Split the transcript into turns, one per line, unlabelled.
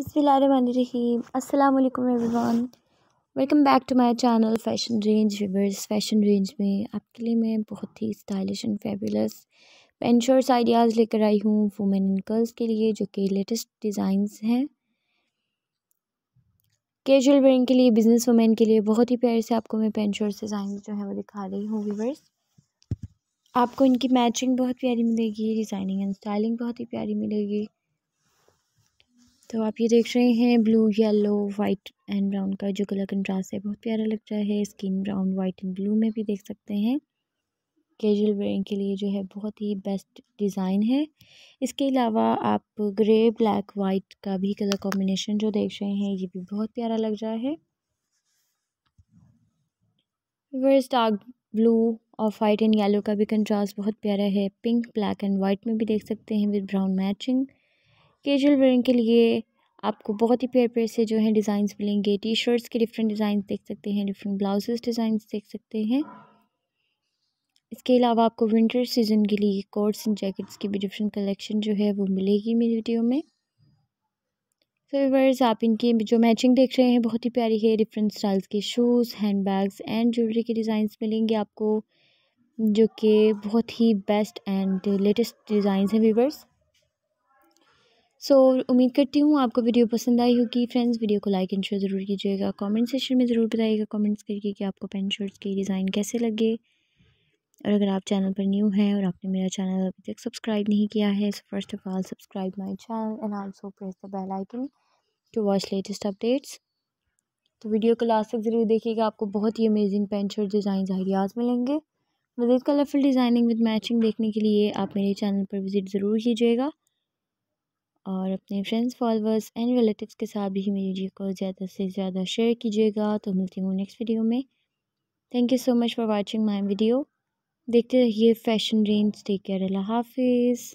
अस्सलाम वालेकुम everyone welcome back to my channel fashion range viewers fashion range में आपके लिए मैं बहुत ही stylish and fabulous pant shirts ideas लेकर आई हूँ वुमेन एंड गर्ल्स के लिए जो कि लेटेस्ट डिज़ाइंस हैं कैजुअल वेयरिंग के लिए बिज़नेस वुमेन के लिए बहुत ही प्यारे से आपको मैं पेंट शर्ट्स डिज़ाइन जो है वो दिखा रही हूँ व्यूवर्स आपको इनकी मैचिंग बहुत प्यारी मिलेगी डिज़ाइनिंग एंड स्टाइलिंग बहुत ही प्यारी मिलेगी तो आप ये देख रहे हैं blue yellow white and brown का जो कलर कंट्रास्ट है बहुत प्यारा लग रहा है skin brown white and blue में भी देख सकते हैं कैजुअल वेयरिंग के लिए जो है बहुत ही बेस्ट डिज़ाइन है इसके अलावा आप ग्रे ब्लैक वाइट का भी कलर कॉम्बिनेशन जो देख रहे हैं ये भी बहुत प्यारा लग रहा है वर्स डार्क ब्लू और वाइट एंड येलो का भी कंट्रास्ट बहुत प्यारा है पिंक ब्लैक एंड वाइट में भी देख सकते हैं with brown matching casual wearing के लिए आपको बहुत ही प्यार प्यार से जो है डिज़ाइंस मिलेंगे टी शर्ट्स के डिफरेंट डिज़ाइन देख सकते हैं डिफरेंट ब्लाउजेस डिज़ाइंस देख सकते हैं इसके अलावा आपको विंटर सीजन के लिए कोट्स एंड जैकेट्स की भी डिफरेंट कलेक्शन जो है वो मिलेगी मेरी वीडियो में फेवर्स आप इनकी जो मैचिंग देख रहे हैं बहुत ही प्यारी है डिफरेंट स्टाइल्स के shoes handbags and jewellery के डिज़ाइंस मिलेंगे आपको जो कि बहुत ही बेस्ट एंड लेटेस्ट डिज़ाइंस हैं वीवर्स सो so, उम्मीद करती हूँ आपको वीडियो पसंद आई होगी फ्रेंड्स वीडियो को लाइक एंड शेयर ज़रूर कीजिएगा कमेंट सेशन में ज़रूर बताइएगा कमेंट्स करके कि आपको पेंट शर्ट्स के डिज़ाइन कैसे लगे और अगर आप चैनल पर न्यू हैं और आपने मेरा चैनल अभी तक सब्सक्राइब नहीं किया है so first of all subscribe my channel and also press the bell icon to watch latest updates तो वीडियो को लास्ट तक ज़रूर देखिएगा आपको बहुत ही amazing pant shirt design ideas मिलेंगे मज़ीद कलरफुल डिज़ाइनिंग विद मैचिंग देखने के लिए आप मेरे चैनल पर विज़िट ज़रूर कीजिएगा और अपने फ्रेंड्स फॉलोअर्स एंड रिलेटिव्स के साथ भी मेरी वीडियो को ज़्यादा से ज़्यादा शेयर कीजिएगा तो मिलती हूँ नेक्स्ट वीडियो में thank you so much for watching my video देखते रहिए फैशन रेंज टेक केयर अल्लाह हाफिज़